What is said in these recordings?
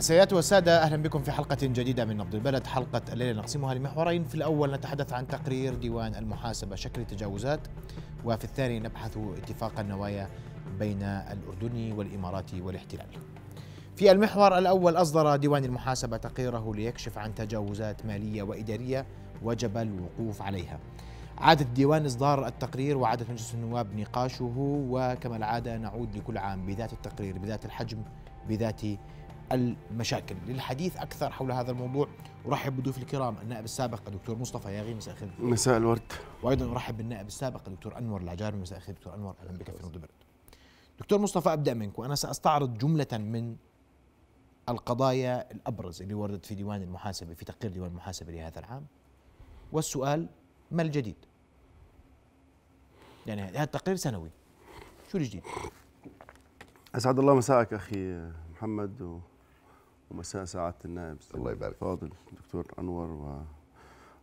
سيدات والسادة أهلا بكم في حلقة جديدة من نبض البلد حلقة الليلة نقسمها لمحورين في الأول نتحدث عن تقرير ديوان المحاسبة شكل التجاوزات وفي الثاني نبحث اتفاق النوايا بين الأردن والإمارات والاحتلال في المحور الأول أصدر ديوان المحاسبة تقريره ليكشف عن تجاوزات مالية وإدارية وجب الوقوف عليها عادة الديوان إصدار التقرير وعادة مجلس النواب نقاشه وكما العادة نعود لكل عام بذات التقرير بذات الحجم بذات المشاكل للحديث أكثر حول هذا الموضوع أرحب بضيوف الكرام النائب السابق الدكتور مصطفى ياغي مساء الخير مساء الورد وأيضا أرحب بالنائب السابق الدكتور أنور العجار مساء الخير دكتور أنور أهلا بك في نود برد دكتور مصطفى أبدأ منك وأنا سأستعرض جملة من القضايا الأبرز اللي وردت في ديوان المحاسبة في تقرير ديوان المحاسبة لهذا العام والسؤال ما الجديد؟ يعني هذا التقرير سنوي شو الجديد؟ أسعد الله مساءك أخي محمد ومساء سعادة النائب الله يبارك فاضل دكتور أنور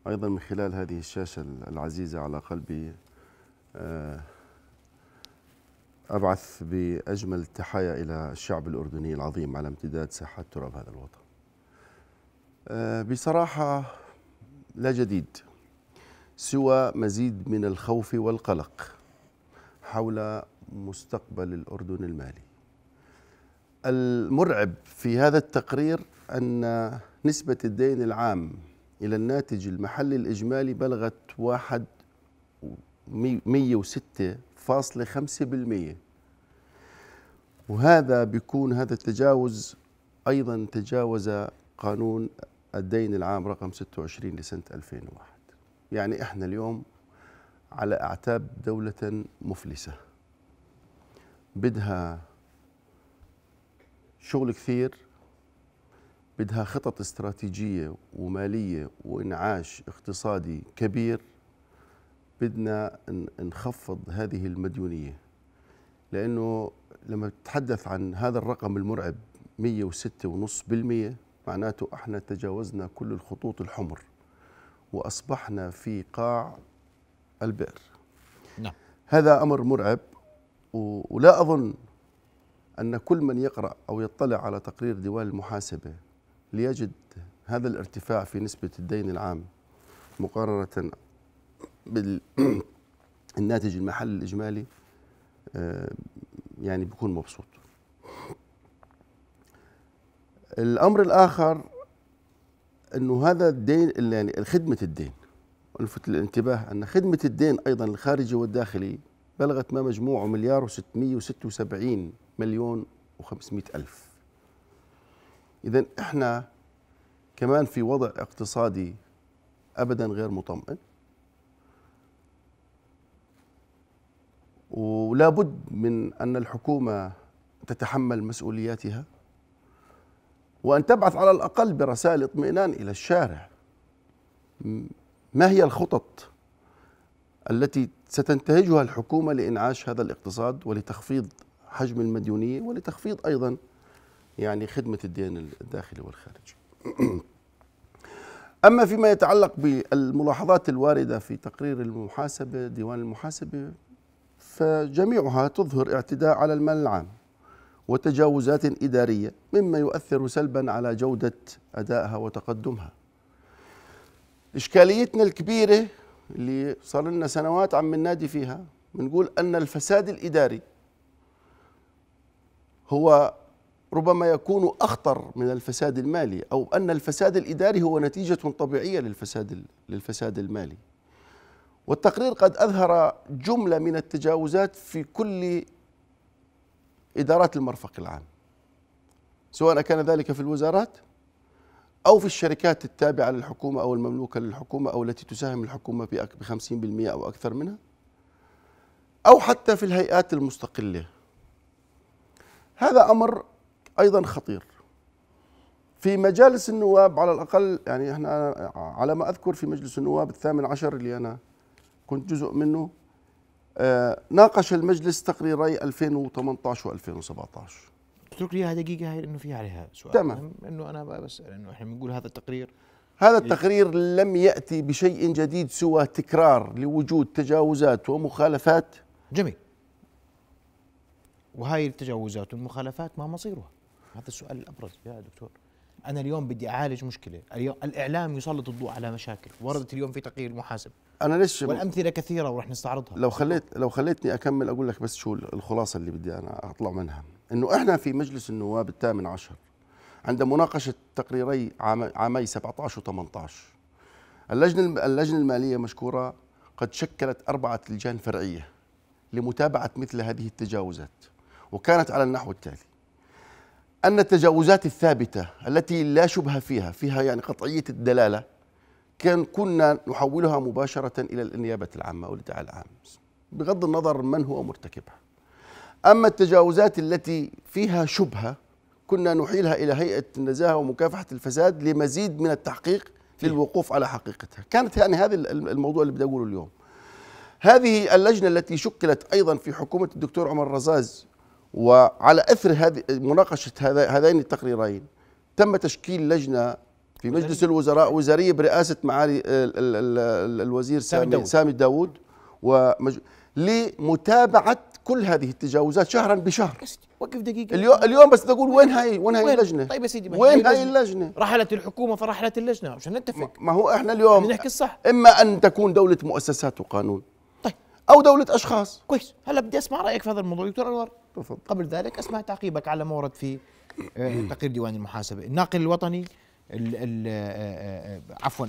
وأيضا من خلال هذه الشاشة العزيزة على قلبي آه، أبعث بأجمل التحايا إلى الشعب الأردني العظيم على امتداد ساحات تراب هذا الوطن آه، بصراحة لا جديد سوى مزيد من الخوف والقلق حول مستقبل الأردن المالي المرعب في هذا التقرير أن نسبة الدين العام إلى الناتج المحلي الإجمالي بلغت واحد 106.5% وهذا بيكون هذا التجاوز أيضا تجاوز قانون الدين العام رقم 26 لسنة 2001 يعني إحنا اليوم على أعتاب دولة مفلسة بدها شغل كثير بدها خطط استراتيجية ومالية وإنعاش اقتصادي كبير بدنا نخفض هذه المديونية لأنه لما تتحدث عن هذا الرقم المرعب 106.5% معناته احنا تجاوزنا كل الخطوط الحمر واصبحنا في قاع البئر نعم هذا امر مرعب ولا اظن أن كل من يقرأ أو يطلع على تقرير ديوان المحاسبة ليجد هذا الارتفاع في نسبة الدين العام مقارنة بالناتج المحلي الإجمالي آه، يعني بكون مبسوط الأمر الآخر أنه هذا الدين يعني خدمة الدين ولفت الانتباه أن خدمة الدين أيضا الخارجي والداخلي بلغت ما مجموعه مليار و676 مليون و500 ألف إذا إحنا كمان في وضع اقتصادي أبدا غير مطمئن ولا بد من أن الحكومة تتحمل مسؤولياتها وأن تبعث على الأقل برسائل اطمئنان إلى الشارع ما هي الخطط التي ستنتهجها الحكومة لإنعاش هذا الاقتصاد ولتخفيض حجم المديونية ولتخفيض أيضا يعني خدمة الدين الداخلي والخارجي أما فيما يتعلق بالملاحظات الواردة في تقرير المحاسبة ديوان المحاسبة فجميعها تظهر اعتداء على المال العام وتجاوزات إدارية مما يؤثر سلبا على جودة أدائها وتقدمها إشكاليتنا الكبيرة اللي صار لنا سنوات عم ننادي فيها بنقول ان الفساد الاداري هو ربما يكون اخطر من الفساد المالي او ان الفساد الاداري هو نتيجه طبيعيه للفساد للفساد المالي. والتقرير قد اظهر جمله من التجاوزات في كل ادارات المرفق العام. سواء كان ذلك في الوزارات أو في الشركات التابعة للحكومة أو المملوكة للحكومة أو التي تساهم الحكومة ب 50% أو أكثر منها أو حتى في الهيئات المستقلة هذا أمر أيضا خطير في مجالس النواب على الأقل يعني إحنا على ما أذكر في مجلس النواب الثامن عشر اللي أنا كنت جزء منه آه، ناقش المجلس تقريري 2018 و2017 اترك لي دقيقه هاي لانه في عليها سؤال تمام انه انا بسال انه احنا بنقول هذا التقرير هذا إيه. التقرير لم ياتي بشيء جديد سوى تكرار لوجود تجاوزات ومخالفات جميل وهاي التجاوزات والمخالفات ما مصيرها هذا السؤال الابرز يا دكتور انا اليوم بدي اعالج مشكله اليوم الاعلام يسلط الضوء على مشاكل وردت اليوم في تقرير محاسب انا ليش والامثله كثيره ورح نستعرضها لو خليت لو خليتني اكمل اقول لك بس شو الخلاصه اللي بدي انا اطلع منها أنه إحنا في مجلس النواب الثامن عشر عند مناقشة تقريري عامي 17 و 18 اللجنة اللجنة المالية مشكورة قد شكلت أربعة لجان فرعية لمتابعة مثل هذه التجاوزات وكانت على النحو التالي أن التجاوزات الثابتة التي لا شبهة فيها فيها يعني قطعية الدلالة كان كنا نحولها مباشرة إلى النيابة العامة أو الادعاء العام بغض النظر من هو مرتكبها أما التجاوزات التي فيها شبهة كنا نحيلها إلى هيئة النزاهة ومكافحة الفساد لمزيد من التحقيق للوقوف على حقيقتها كانت يعني هذا الموضوع اللي بدي أقوله اليوم هذه اللجنة التي شكلت أيضا في حكومة الدكتور عمر رزاز وعلى أثر هذه مناقشة هذين التقريرين تم تشكيل لجنة في مجلس الوزراء وزارية برئاسة معالي الوزير سامي, سامي داوود ومج... لمتابعة كل هذه التجاوزات شهرا بشهر وقف دقيقة اليوم, اليوم بس تقول وين هاي وين هاي اللجنة طيب يا سيدي وين هاي اللجنة رحلت الحكومة فرحلت اللجنة عشان نتفق ما هو احنا اليوم نحكي الصح اما ان تكون دولة مؤسسات وقانون طيب او دولة اشخاص كويس هلا بدي اسمع رايك في هذا الموضوع دكتور انور تفضل قبل ذلك اسمع تعقيبك على ما ورد في آه، تقرير ديوان المحاسبة الناقل الوطني الـ الـ آه، آه، عفوا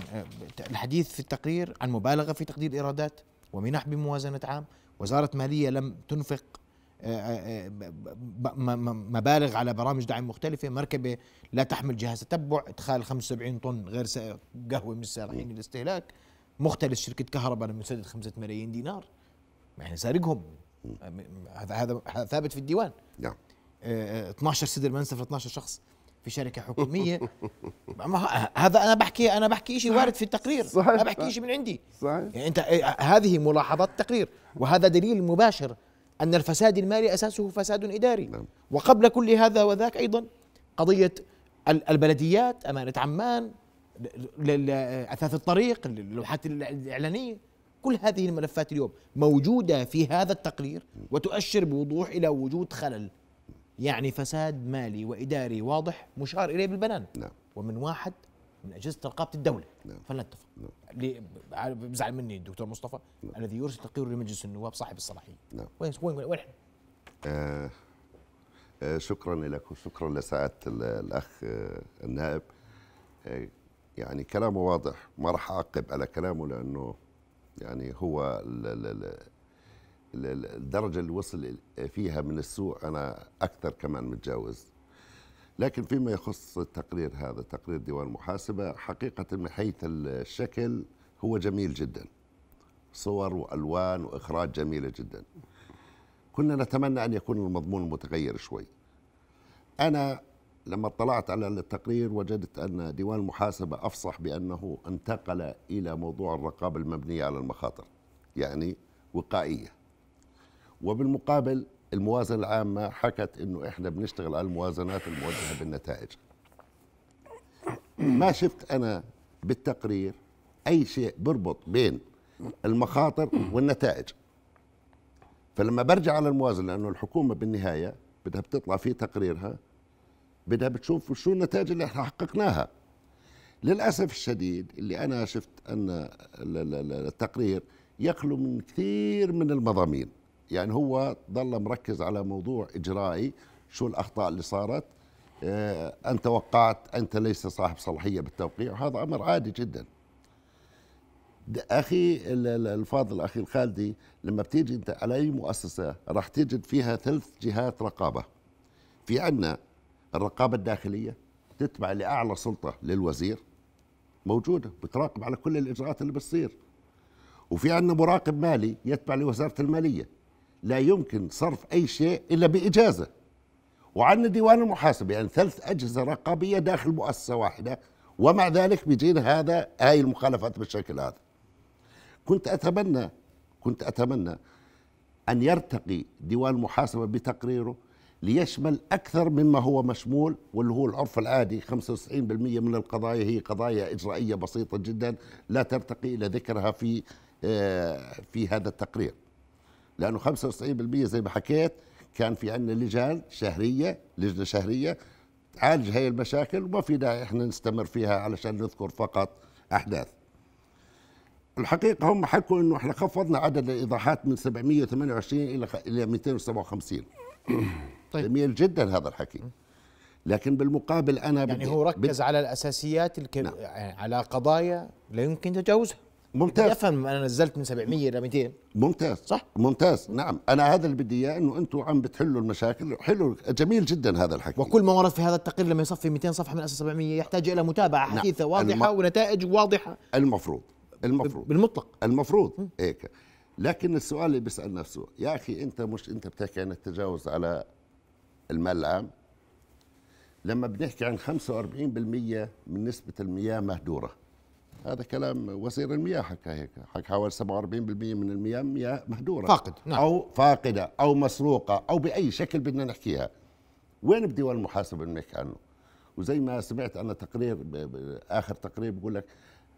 الحديث في التقرير عن مبالغة في تقدير ايرادات ومنح بموازنة عام وزاره ماليه لم تنفق آه، آه، آه، مبالغ على برامج دعم مختلفة مركبة لا تحمل جهاز تتبع إدخال 75 طن غير قهوة من السارحين للاستهلاك مختلس شركة كهرباء لم يسدد 5 ملايين دينار يعني سارقهم هذا هذا ثابت في الديوان نعم 12 سدر منسف ل 12 شخص في شركه حكوميه هذا انا بحكي انا بحكي شيء وارد في التقرير صحيح انا بحكي شيء من عندي صحيح يعني انت إيه، هذه ملاحظات التقرير وهذا دليل مباشر ان الفساد المالي اساسه فساد اداري نعم. وقبل كل هذا وذاك ايضا قضيه البلديات امانه عمان اثاث الطريق اللوحات الاعلانيه كل هذه الملفات اليوم موجوده في هذا التقرير وتؤشر بوضوح الى وجود خلل يعني فساد مالي وإداري واضح مشار إليه بالبنان نعم. ومن واحد من أجهزة رقابة الدولة نعم. فلنتفق نعم. بزعل مني الدكتور مصطفى نعم. الذي يرسل تقرير لمجلس النواب صاحب الصلاحية نعم. وين وين وين احنا؟ آه، آه، شكرا لك وشكرا لسعادة الأخ آه، النائب يعني كلامه واضح ما راح أعقب على كلامه لأنه يعني هو ال ال الدرجه اللي وصل فيها من السوء انا اكثر كمان متجاوز لكن فيما يخص التقرير هذا تقرير ديوان المحاسبه حقيقه من حيث الشكل هو جميل جدا صور والوان واخراج جميله جدا كنا نتمنى ان يكون المضمون متغير شوي انا لما اطلعت على التقرير وجدت ان ديوان المحاسبه افصح بانه انتقل الى موضوع الرقابه المبنيه على المخاطر يعني وقائيه وبالمقابل الموازنة العامة حكت أنه إحنا بنشتغل على الموازنات الموجهة بالنتائج ما شفت أنا بالتقرير أي شيء بربط بين المخاطر والنتائج فلما برجع على الموازنة لأنه الحكومة بالنهاية بدها بتطلع في تقريرها بدها بتشوف شو النتائج اللي احنا حققناها للأسف الشديد اللي أنا شفت أن التقرير يخلو من كثير من المضامين يعني هو ظل مركز على موضوع اجرائي شو الاخطاء اللي صارت آه، أنت توقعت أنت ليس صاحب صلاحية بالتوقيع وهذا أمر عادي جدا أخي الفاضل أخي الخالدي لما بتيجي أنت على أي مؤسسة راح تجد فيها ثلاث جهات رقابة في عندنا الرقابة الداخلية تتبع لأعلى سلطة للوزير موجودة بتراقب على كل الإجراءات اللي بتصير وفي عندنا مراقب مالي يتبع لوزارة المالية لا يمكن صرف أي شيء إلا بإجازة وعندنا ديوان المحاسبة يعني ثلاث أجهزة رقابية داخل مؤسسة واحدة ومع ذلك بيجينا هذا هاي المخالفات بالشكل هذا كنت أتمنى كنت أتمنى أن يرتقي ديوان المحاسبة بتقريره ليشمل أكثر مما هو مشمول واللي هو العرف العادي 95% من القضايا هي قضايا إجرائية بسيطة جدا لا ترتقي إلى ذكرها في آه، في هذا التقرير لانه 95% زي ما حكيت كان في عندنا لجان شهريه لجنه شهريه تعالج هاي المشاكل وما في داعي احنا نستمر فيها علشان نذكر فقط احداث الحقيقة هم حكوا انه احنا خفضنا عدد الايضاحات من 728 الى الى 257 طيب جميل جدا هذا الحكي لكن بالمقابل انا يعني هو ركز على الاساسيات الكب... نعم. يعني على قضايا لا يمكن تجاوزها ممتاز افهم انا نزلت من 700 الى 200 ممتاز صح ممتاز نعم انا هذا اللي بدي اياه انه انتم عم بتحلوا المشاكل حلو جميل جدا هذا الحكي وكل ما ورد في هذا التقرير لما يصفي 200 صفحه من اساس 700 يحتاج الى متابعه نعم. حديثه واضحه الم... ونتائج واضحه المفروض المفروض بالمطلق المفروض هيك لكن السؤال اللي بيسال نفسه يا اخي انت مش انت بتحكي عن التجاوز على المال العام لما بنحكي عن 45% من نسبه المياه مهدوره هذا كلام وزير المياه حكى هيك حكى حوالي 47% من المياه مياه مهدوره فاقد نعم. او فاقده او مسروقه او باي شكل بدنا نحكيها وين بديوان المحاسبه بنحكي عنه وزي ما سمعت انا تقرير اخر تقرير بقول لك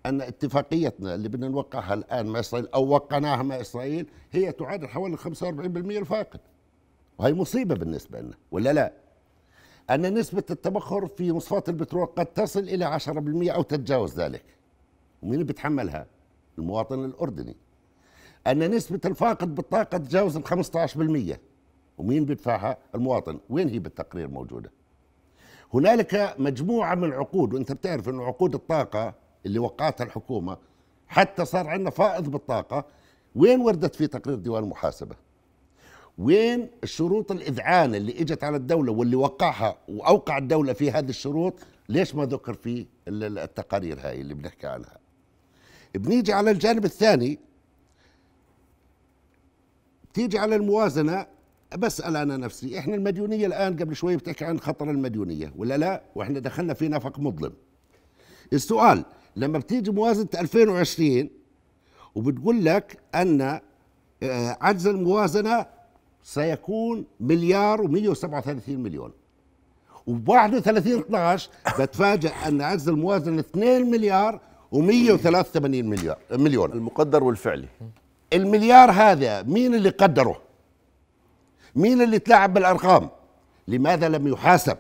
ان اتفاقيتنا اللي بدنا نوقعها الان مع اسرائيل او وقعناها مع اسرائيل هي تعادل حوالي 45% الفاقد وهي مصيبه بالنسبه لنا ولا لا؟ ان نسبه التبخر في مصفات البترول قد تصل الى 10% او تتجاوز ذلك ومين اللي بيتحملها المواطن الأردني أن نسبة الفاقد بالطاقة تتجاوز ال 15% ومين بيدفعها المواطن وين هي بالتقرير موجودة هنالك مجموعة من العقود وانت بتعرف أن عقود الطاقة اللي وقعتها الحكومة حتى صار عندنا فائض بالطاقة وين وردت في تقرير ديوان المحاسبة وين الشروط الإذعان اللي إجت على الدولة واللي وقعها وأوقع الدولة في هذه الشروط ليش ما ذكر في التقارير هاي اللي بنحكي عنها بنيجي على الجانب الثاني تيجي على الموازنه بسال انا نفسي احنا المديونيه الان قبل شوي بتحكي عن خطر المديونيه ولا لا واحنا دخلنا في نفق مظلم السؤال لما بتيجي موازنه 2020 وبتقول لك ان آه، عجز الموازنه سيكون مليار و137 مليون وبعد 31 12 بتفاجئ ان عجز الموازنه 2 مليار و183 مليار مليون المقدر والفعلي المليار هذا مين اللي قدره مين اللي تلاعب بالارقام لماذا لم يحاسب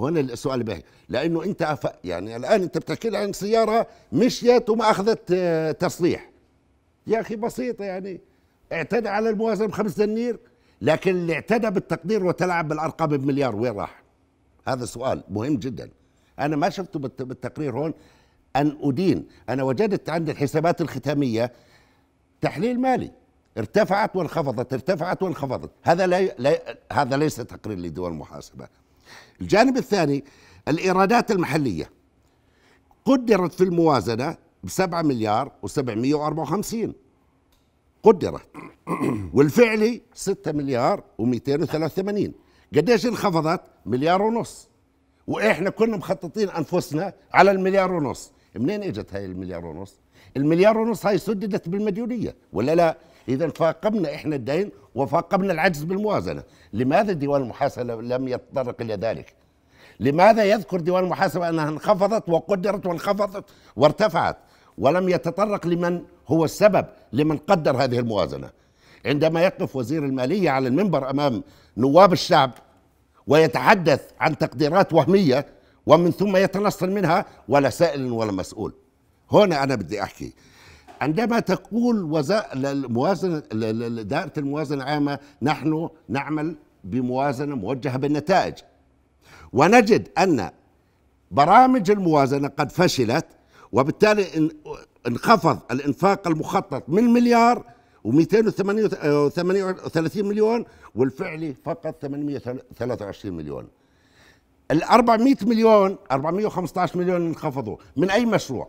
هنا السؤال به لانه انت أف... يعني الان انت بتحكي عن سياره مشيت وما اخذت آه، تصليح يا اخي بسيطه يعني اعتدى على الموازنه بخمس دنانير لكن اللي اعتدى بالتقدير وتلعب بالارقام بمليار وين راح؟ هذا سؤال مهم جدا انا ما شفته بالتقرير هون أن أدين أنا وجدت عند الحسابات الختامية تحليل مالي ارتفعت وانخفضت ارتفعت وانخفضت هذا لا, لا هذا ليس تقرير لدول المحاسبه الجانب الثاني الإيرادات المحلية قدرت في الموازنة ب 7 مليار و754 قدرت والفعلي 6 مليار و283 قديش انخفضت مليار ونص وإحنا كنا مخططين أنفسنا على المليار ونص منين اجت هاي المليار ونص المليار ونص هاي سددت بالمديونيه ولا لا اذا فاقمنا احنا الدين وفاقمنا العجز بالموازنه لماذا ديوان المحاسبه لم يتطرق الى ذلك لماذا يذكر ديوان المحاسبه انها انخفضت وقدرت وانخفضت وارتفعت ولم يتطرق لمن هو السبب لمن قدر هذه الموازنه عندما يقف وزير الماليه على المنبر امام نواب الشعب ويتحدث عن تقديرات وهميه ومن ثم يتنصل منها ولا سائل ولا مسؤول هنا أنا بدي أحكي عندما تقول وزارة الموازنة دائرة الموازنة العامة نحن نعمل بموازنة موجهة بالنتائج ونجد أن برامج الموازنة قد فشلت وبالتالي انخفض الانفاق المخطط من مليار و238 مليون والفعلي فقط 823 مليون ال 400 مليون 415 مليون انخفضوا من اي مشروع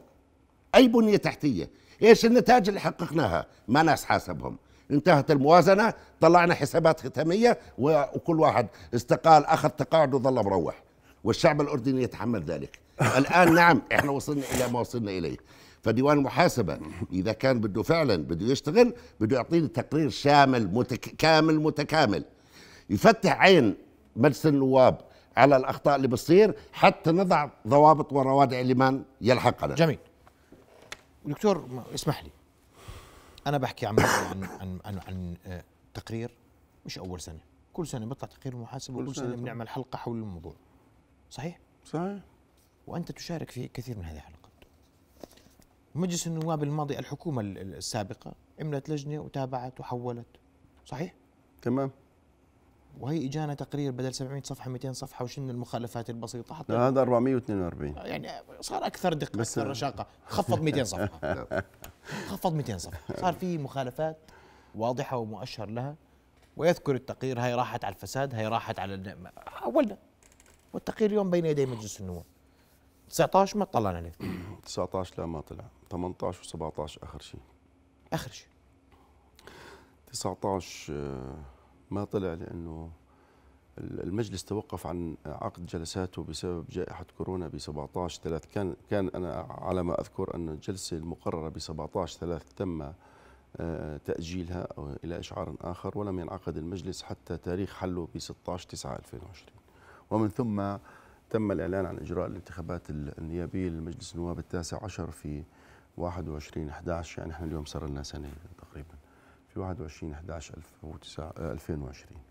اي بنيه تحتيه ايش النتائج اللي حققناها ما ناس حاسبهم انتهت الموازنه طلعنا حسابات ختاميه وكل واحد استقال اخذ تقاعد وظل مروح والشعب الاردني يتحمل ذلك الان نعم احنا وصلنا الى ما وصلنا اليه فديوان المحاسبه اذا كان بده فعلا بده يشتغل بده يعطيني تقرير شامل متك... كامل متكامل يفتح عين مجلس النواب على الاخطاء اللي بتصير حتى نضع ضوابط وروادع لمن يلحقنا جميل دكتور اسمح لي انا بحكي عن عن عن, عن, عن آه، تقرير مش اول سنه كل سنه بيطلع تقرير محاسب وكل سنه بنعمل حلقه حول الموضوع صحيح صحيح وانت تشارك في كثير من هذه الحلقات مجلس النواب الماضي الحكومه السابقه عملت لجنه وتابعت وحولت صحيح تمام وهي اجانا تقرير بدل 700 صفحه 200 صفحه وشن المخالفات البسيطه حتى هذا 442 يعني صار اكثر دقه بس اكثر رشاقه خفض 200 صفحه خفض 200 صفحه صار في مخالفات واضحه ومؤشر لها ويذكر التقرير هاي راحت على الفساد هاي راحت على حولنا والتقرير اليوم بين يدي مجلس النواب 19 ما طلعنا عليه 19 لا ما طلع 18 و17 اخر شيء اخر شيء 19 ما طلع لانه المجلس توقف عن عقد جلساته بسبب جائحة كورونا ب 17 3 كان كان أنا على ما أذكر أن الجلسة المقررة ب 17 3 تم آه، تأجيلها إلى إشعار آخر ولم ينعقد المجلس حتى تاريخ حله ب 16 9 2020 ومن ثم تم الإعلان عن إجراء الانتخابات النيابية لمجلس النواب التاسع عشر في 21 11 يعني نحن اليوم صار لنا سنة تقريبا 21 11 2020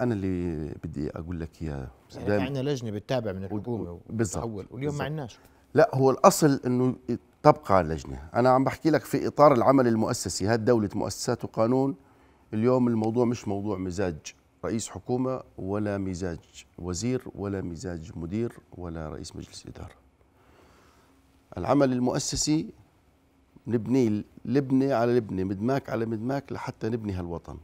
انا اللي بدي اقول لك اياه يعني عندنا لجنه بتتابع من الحكومه بالضبط واليوم ما عندناش لا هو الاصل انه تبقى اللجنه انا عم بحكي لك في اطار العمل المؤسسي هاد دوله مؤسسات وقانون اليوم الموضوع مش موضوع مزاج رئيس حكومه ولا مزاج وزير ولا مزاج مدير ولا رئيس مجلس اداره العمل المؤسسي نبني لبنة على لبنة مدماك على مدماك لحتى نبني هالوطن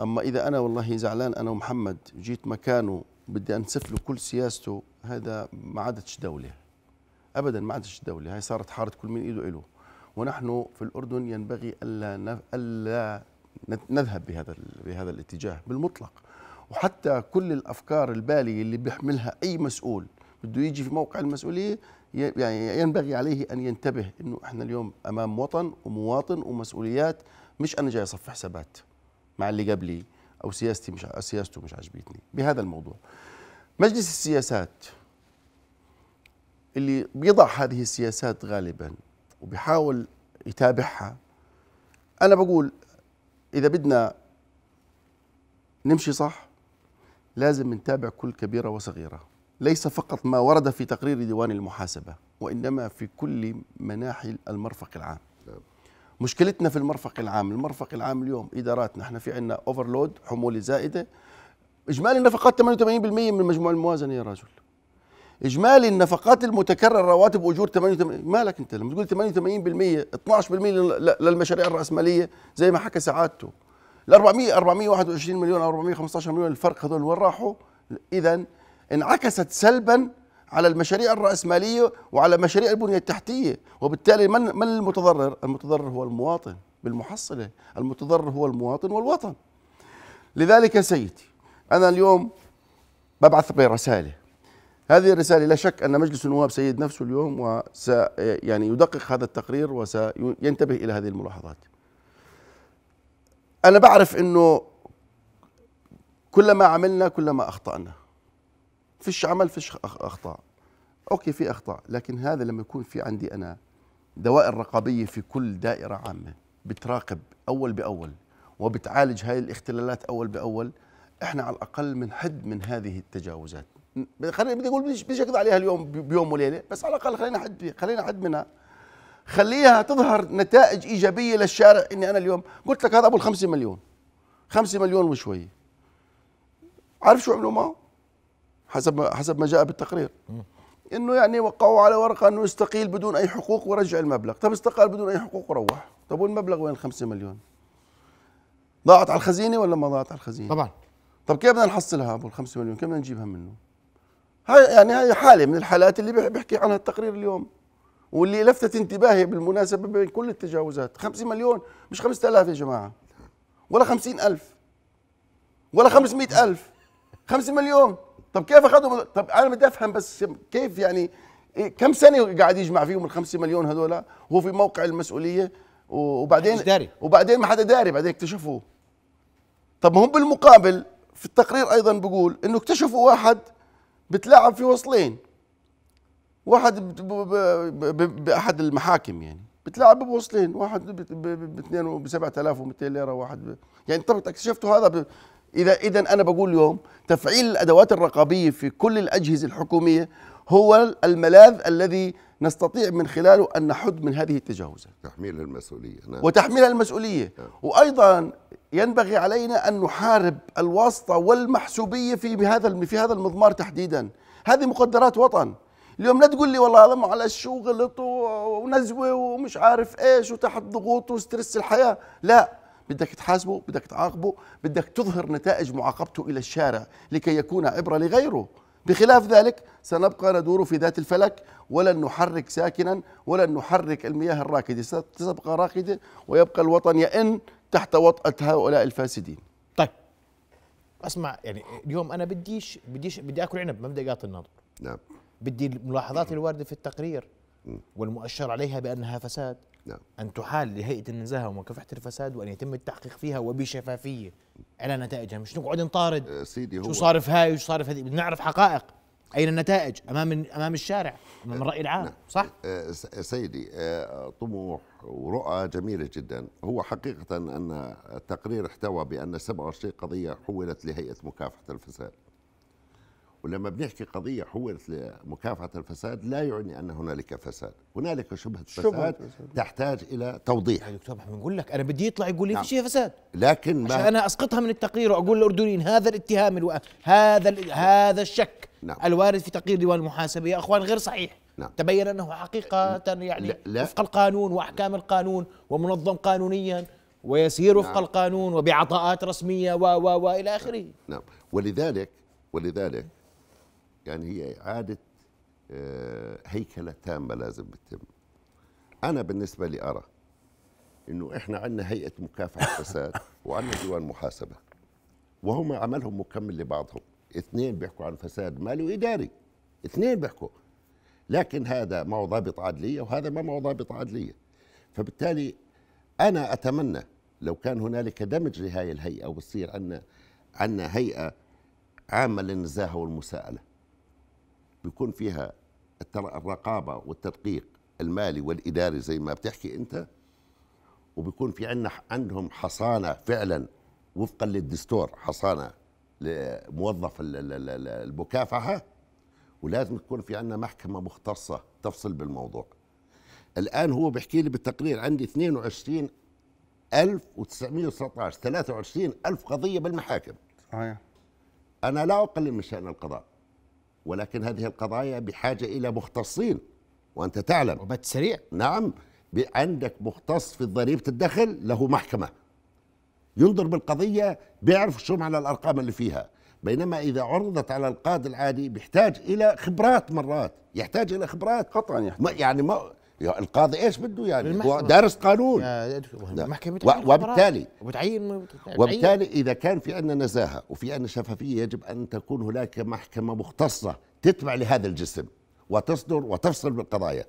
أما إذا أنا والله زعلان أنا ومحمد جيت مكانه بدي أنسف له كل سياسته هذا ما عادتش دولة أبدا ما عادتش دولة هاي صارت حارة كل من إيده إله ونحن في الأردن ينبغي ألا, ألا نذهب بهذا بهذا الاتجاه بالمطلق وحتى كل الافكار الباليه اللي بيحملها اي مسؤول بده يجي في موقع المسؤوليه يعني ينبغي عليه ان ينتبه انه احنا اليوم امام وطن ومواطن ومسؤوليات مش انا جاي اصفي حسابات مع اللي قبلي او سياستي مش سياسته مش عجبتني بهذا الموضوع مجلس السياسات اللي بيضع هذه السياسات غالبا وبيحاول يتابعها انا بقول اذا بدنا نمشي صح لازم نتابع كل كبيره وصغيره ليس فقط ما ورد في تقرير ديوان المحاسبة وإنما في كل مناحي المرفق العام نعم. مشكلتنا في المرفق العام المرفق العام اليوم إداراتنا احنا في عندنا اوفرلود حمولة زائدة إجمالي النفقات 88% من مجموع الموازنة يا رجل إجمالي النفقات المتكررة رواتب وأجور 88 مالك أنت لما تقول 88% 12% للمشاريع الرأسمالية زي ما حكى سعادته ال 400 421 مليون أو 415 مليون الفرق هذول وين راحوا؟ إذا انعكست سلبا على المشاريع الرأسمالية وعلى مشاريع البنية التحتية وبالتالي من, من المتضرر؟ المتضرر هو المواطن بالمحصلة المتضرر هو المواطن والوطن لذلك سيدي أنا اليوم ببعث برسالة هذه الرسالة لا شك أن مجلس النواب سيد نفسه اليوم وس يعني يدقق هذا التقرير وسينتبه إلى هذه الملاحظات أنا بعرف أنه كلما عملنا كلما أخطأنا فيش عمل فيش اخطاء اوكي في اخطاء لكن هذا لما يكون في عندي انا دوائر رقابيه في كل دائره عامه بتراقب اول باول وبتعالج هاي الاختلالات اول باول احنا على الاقل بنحد من, من هذه التجاوزات خلينا بدي اقول بديش اقضي عليها اليوم بيوم وليله بس على الاقل خلينا حد خلينا حد منها خليها تظهر نتائج ايجابيه للشارع اني انا اليوم قلت لك هذا ابو ال 5 مليون 5 مليون وشويه عارف شو عملوا معه؟ حسب ما حسب ما جاء بالتقرير انه يعني وقعوا على ورقه انه يستقيل بدون اي حقوق ورجع المبلغ طب استقال بدون اي حقوق وروح طب والمبلغ وين 5 مليون ضاعت على الخزينه ولا ما ضاعت على الخزينه طبعا طب كيف بدنا نحصلها ابو ال 5 مليون كيف بدنا نجيبها منه هاي يعني هاي حاله من الحالات اللي بيحكي عنها التقرير اليوم واللي لفتت انتباهي بالمناسبه بين كل التجاوزات 5 مليون مش 5000 يا جماعه ولا 50000 ولا 500000 5 مليون طب كيف اخذوا طب انا بدي افهم بس كيف يعني إيه، كم سنه قاعد يجمع فيهم ال 5 مليون هذول هو في موقع المسؤوليه وبعدين داري. وبعدين ما حدا داري بعدين اكتشفوه طب هم بالمقابل في التقرير ايضا بقول انه اكتشفوا واحد بتلاعب في وصلين واحد باحد المحاكم يعني بتلاعب بوصلين واحد ب 7200 ليره واحد ب... يعني طب اكتشفتوا هذا ب إذا إذا أنا بقول اليوم تفعيل الأدوات الرقابية في كل الأجهزة الحكومية هو الملاذ الذي نستطيع من خلاله أن نحد من هذه التجاوزات تحميل المسؤولية نعم. وتحميل المسؤولية نعم. وأيضا ينبغي علينا أن نحارب الواسطة والمحسوبية في هذا في هذا المضمار تحديدا هذه مقدرات وطن اليوم لا تقول لي والله هذا على الشغل غلط ونزوه ومش عارف ايش وتحت ضغوط وسترس الحياه لا بدك تحاسبه بدك تعاقبه بدك تظهر نتائج معاقبته إلى الشارع لكي يكون عبرة لغيره بخلاف ذلك سنبقى ندور في ذات الفلك ولن نحرك ساكنا ولن نحرك المياه الراكدة ستبقى راكدة ويبقى الوطن يئن تحت وطأة هؤلاء الفاسدين طيب اسمع يعني اليوم انا بديش بديش بدي اكل عنب ما بدي اقاطع النبض نعم بدي الملاحظات الوارده في التقرير والمؤشر عليها بانها فساد نعم. أن تحال لهيئة النزاهة ومكافحة الفساد وأن يتم التحقيق فيها وبشفافية على نتائجها مش نقعد نطارد آه، سيدي هو شو صار في هاي وشو صار في هذه بدنا نعرف حقائق أين النتائج أمام أمام الشارع أمام الرأي آه، العام نعم. صح؟ آه، سيدي طموح ورؤى جميلة جدا هو حقيقة أن التقرير احتوى بأن 27 قضية حولت لهيئة مكافحة الفساد ولما بنحكي قضية حولت لمكافحة الفساد لا يعني أن هنالك فساد هنالك شبهة فساد شبهة تحتاج إلى توضيح يا دكتور محمد بقول لك أنا بدي يطلع يقول لي نعم. في شيء فساد لكن ما عشان أنا أسقطها من التقرير وأقول للأردنيين هذا الاتهام الو... هذا ال... هذا الشك نعم. الوارد في تقرير ديوان المحاسبة يا أخوان غير صحيح نعم. تبين أنه حقيقة يعني لا. لا. وفق القانون وأحكام القانون ومنظم قانونيا ويسير وفق نعم. القانون وبعطاءات رسمية و و وإلى آخره نعم. نعم ولذلك ولذلك يعني هي إعادة آه، هيكلة تامة لازم بتتم أنا بالنسبة لي أرى إنه إحنا عندنا هيئة مكافحة الفساد وعندنا ديوان محاسبة وهم عملهم مكمل لبعضهم اثنين بيحكوا عن فساد مالي وإداري اثنين بيحكوا لكن هذا معه ضابط عدلية وهذا ما معه ضابط عدلية فبالتالي أنا أتمنى لو كان هنالك دمج لهذه الهيئة وبصير عندنا عندنا هيئة عامة للنزاهة والمساءلة بيكون فيها الرقابه والتدقيق المالي والاداري زي ما بتحكي انت وبيكون في عندنا عندهم حصانه فعلا وفقا للدستور حصانه لموظف المكافحه ولازم تكون في عندنا محكمه مختصه تفصل بالموضوع الان هو بيحكي لي بالتقرير عندي 22 1919 23 ألف قضية بالمحاكم صحيح أنا لا أقلل من شأن القضاء ولكن هذه القضايا بحاجة إلى مختصين وأنت تعلم وبت سريع نعم عندك مختص في ضريبة الدخل له محكمة ينظر بالقضية بيعرف شو معنى الأرقام اللي فيها بينما إذا عرضت على القاضي العادي بيحتاج إلى خبرات مرات يحتاج إلى خبرات قطعا يحتاج. يعني ما يا القاضي ايش بده يعني هو دارس قانون المحكمه وبالتالي وبتعين وبالتالي اذا كان في عندنا نزاهه وفي عندنا شفافيه يجب ان تكون هناك محكمه مختصه تتبع لهذا الجسم وتصدر وتفصل بالقضايا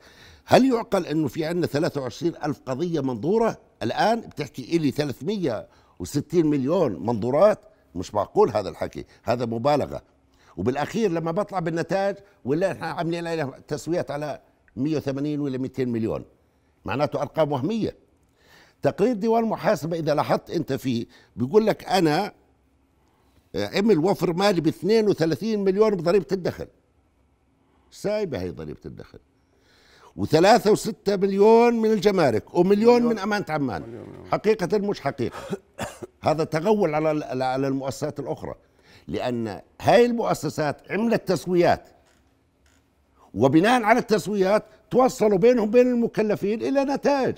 هل يعقل انه في عندنا 23 ألف قضيه منظوره الان بتحكي لي 360 مليون منظورات مش معقول هذا الحكي هذا مبالغه وبالاخير لما بطلع بالنتائج ولا احنا عاملين تسويات على 180 ولا 200 مليون معناته ارقام وهميه تقرير ديوان محاسبه اذا لاحظت انت فيه بيقول لك انا عمل آه، وفر مالي ب 32 مليون بضريبه الدخل سايبه هي ضريبه الدخل و3.6 مليون من الجمارك ومليون مليون. من أمانة عمان مليون. حقيقة مش حقيقة هذا تغول على على المؤسسات الأخرى لأن هاي المؤسسات عملت تسويات وبناء على التسويات توصلوا بينهم بين المكلفين الى نتائج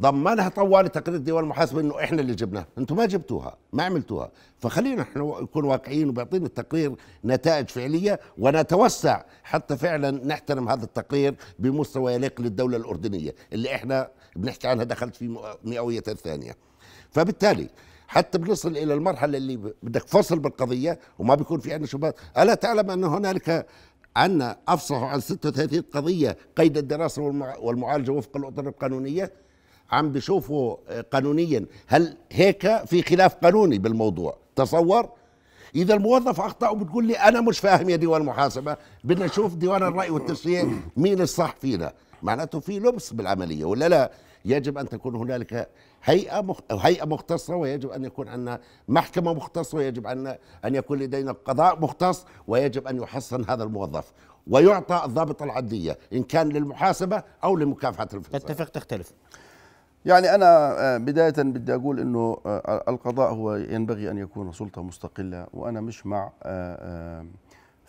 ضمنها طوال تقرير الديوان المحاسبه انه احنا اللي جبناها، انتم ما جبتوها، ما عملتوها، فخلينا احنا نكون واقعيين وبيعطينا التقرير نتائج فعليه ونتوسع حتى فعلا نحترم هذا التقرير بمستوى يليق للدوله الاردنيه اللي احنا بنحكي عنها دخلت في مئويه الثانيه. فبالتالي حتى بنصل الى المرحله اللي بدك فصل بالقضيه وما بيكون في عندنا شبهات، الا تعلم ان هنالك أن أفصحوا عن 36 قضية قيد الدراسة والمعالجة وفق الأطر القانونية عم بيشوفوا آه، قانونيا هل هيك في خلاف قانوني بالموضوع تصور إذا الموظف أخطأ وبتقول لي أنا مش فاهم يا ديوان المحاسبة بدنا نشوف ديوان الرأي والتشريع مين الصح فينا معناته في لبس بالعملية ولا لا يجب أن تكون هنالك هيئة مخ... هيئة مختصة ويجب أن يكون عندنا محكمة مختصة ويجب أن أن يكون لدينا قضاء مختص ويجب أن يحصن هذا الموظف ويعطى الضابط العدلية إن كان للمحاسبة أو لمكافحة الفساد تتفق تختلف يعني أنا آه، بداية بدي أقول أنه آه، القضاء هو ينبغي أن يكون سلطة مستقلة وأنا مش مع آه،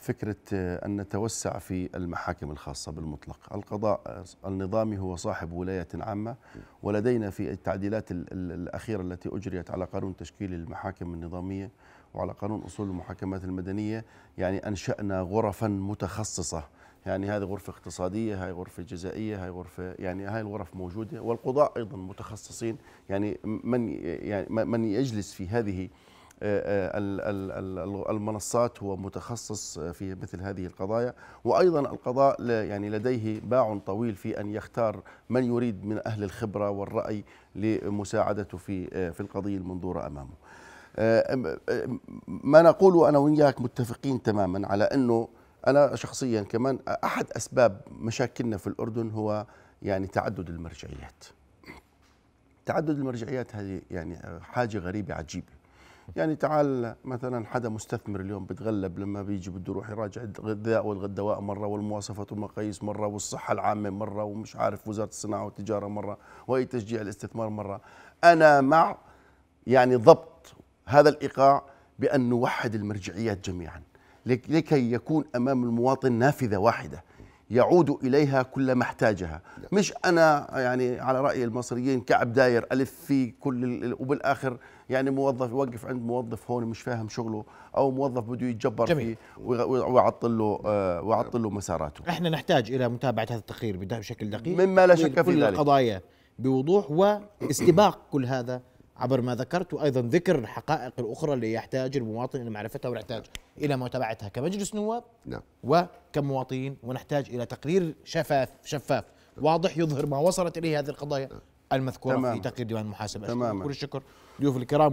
فكرة آه، أن نتوسع في المحاكم الخاصة بالمطلق القضاء آه، النظامي هو صاحب ولاية عامة ولدينا في التعديلات الأخيرة التي أجريت على قانون تشكيل المحاكم النظامية وعلى قانون أصول المحاكمات المدنية يعني أنشأنا غرفا متخصصة يعني هذه غرفة اقتصادية هاي غرفة جزائية هاي غرفة يعني هاي الغرف موجودة والقضاء أيضا متخصصين يعني من يعني من يجلس في هذه آه، آه، المنصات هو متخصص آه، في مثل هذه القضايا وايضا القضاء يعني لديه باع طويل في ان يختار من يريد من اهل الخبره والراي لمساعدته في في القضيه المنظوره امامه. ما نقول انا وياك متفقين تماما على انه انا شخصيا كمان احد اسباب مشاكلنا في الاردن هو يعني تعدد المرجعيات. تعدد المرجعيات هذه يعني حاجه غريبه عجيبه. يعني تعال مثلا حدا مستثمر اليوم بتغلب لما بيجي بده يروح يراجع الغذاء والدواء مره والمواصفات والمقاييس مره والصحه العامه مره ومش عارف وزاره الصناعه والتجاره مره واي تشجيع الاستثمار مره انا مع يعني ضبط هذا الايقاع بان نوحد المرجعيات جميعا لكي يكون امام المواطن نافذه واحده يعود اليها كلما احتاجها مش انا يعني على راي المصريين كعب داير الف في كل وبالاخر يعني موظف يوقف عند موظف هون مش فاهم شغله او موظف بده يتجبر جميل. فيه ويعطل له آه، ويعطل له مساراته احنا نحتاج الى متابعه هذا التقرير بشكل دقيق مما لا شك في كل ذلك القضايا بوضوح واستباق كل هذا عبر ما ذكرت وايضا ذكر الحقائق الاخرى اللي يحتاج المواطن الى معرفتها ونحتاج الى متابعتها كمجلس نواب نعم وكمواطنين ونحتاج الى تقرير شفاف شفاف واضح يظهر ما وصلت اليه هذه القضايا نعم. المذكورة تمام. في تقرير ديوان المحاسبة تمام كل الشكر ضيوف الكرام